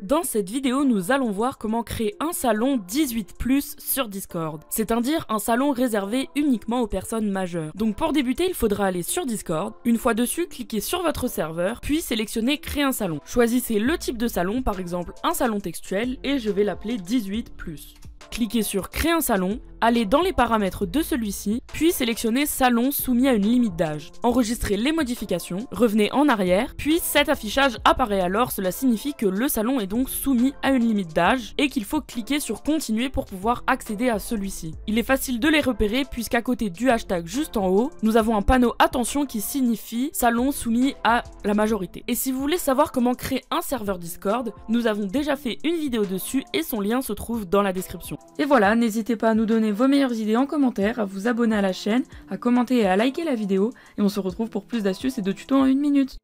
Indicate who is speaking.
Speaker 1: Dans cette vidéo, nous allons voir comment créer un salon 18+, sur Discord. C'est-à-dire un salon réservé uniquement aux personnes majeures. Donc pour débuter, il faudra aller sur Discord. Une fois dessus, cliquez sur votre serveur, puis sélectionnez Créer un salon. Choisissez le type de salon, par exemple un salon textuel, et je vais l'appeler 18+. Cliquez sur Créer un salon, Allez dans les paramètres de celui-ci, puis sélectionner Salon soumis à une limite d'âge. Enregistrez les modifications, revenez en arrière, puis cet affichage apparaît alors, cela signifie que le salon est donc soumis à une limite d'âge et qu'il faut cliquer sur Continuer pour pouvoir accéder à celui-ci. Il est facile de les repérer puisqu'à côté du hashtag juste en haut, nous avons un panneau Attention qui signifie Salon soumis à la majorité. Et si vous voulez savoir comment créer un serveur Discord, nous avons déjà fait une vidéo dessus et son lien se trouve dans la description. Et voilà, n'hésitez pas à nous donner vos meilleures idées en commentaire, à vous abonner à la chaîne, à commenter et à liker la vidéo, et on se retrouve pour plus d'astuces et de tutos en une minute.